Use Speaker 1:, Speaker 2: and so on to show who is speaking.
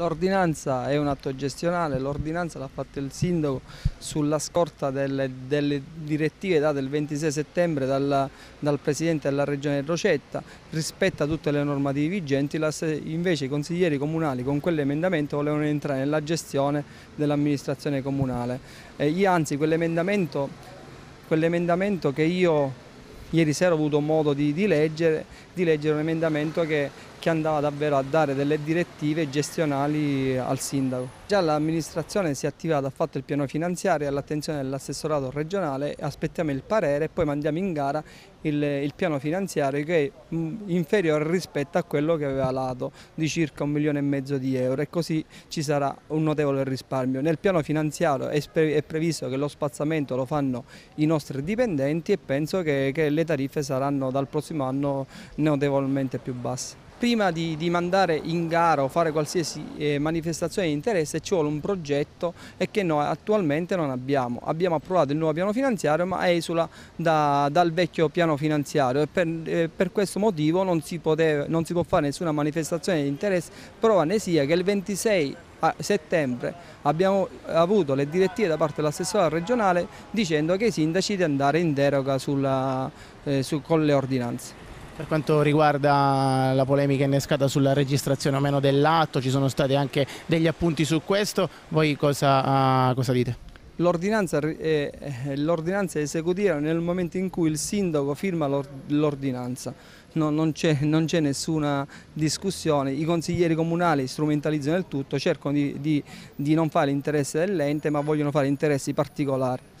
Speaker 1: L'ordinanza è un atto gestionale, l'ordinanza l'ha fatta il sindaco sulla scorta delle, delle direttive date il 26 settembre dal, dal presidente della regione Rocetta, rispetta tutte le normative vigenti, la, invece i consiglieri comunali con quell'emendamento volevano entrare nella gestione dell'amministrazione comunale. Eh, anzi quell'emendamento quell che io Ieri sera ho avuto modo di, di, leggere, di leggere, un emendamento che, che, andava davvero a dare delle direttive gestionali al sindaco. Già l'amministrazione si è attivata, ha fatto il piano finanziario all'attenzione dell'assessorato regionale, aspettiamo il parere e poi mandiamo in gara il, il piano finanziario che è mm, inferiore rispetto a quello che aveva lato di circa un milione e mezzo di euro e così ci sarà un notevole risparmio. Nel piano finanziario è, previsto che lo spazzamento lo fanno i nostri dipendenti e penso che, che le tariffe saranno dal prossimo anno notevolmente più basse prima di, di, mandare in gara o fare qualsiasi eh, manifestazione di interesse ci vuole un progetto e che noi attualmente non abbiamo. Abbiamo approvato il nuovo piano finanziario ma esula da, dal vecchio piano finanziario e per, eh, per questo motivo non si, poteva, non si può fare nessuna manifestazione di interesse, prova ne sia che il 26 a settembre abbiamo avuto le direttive da parte dell'assessore regionale dicendo che i sindaci di andare in deroga sulla, eh, su, con le ordinanze.
Speaker 2: Per quanto riguarda la polemica innescata sulla registrazione o meno dell'atto, ci sono stati anche degli appunti su questo, voi cosa, ah, cosa dite?
Speaker 1: L'ordinanza è, è eh, eh, esecutiva nel momento in cui il sindaco firma l'ordinanza. No, non, c'è, nessuna discussione, i consiglieri comunali strumentalizzano il tutto, cercano di, di, di non fare l'interesse dell'ente ma vogliono fare interessi particolari.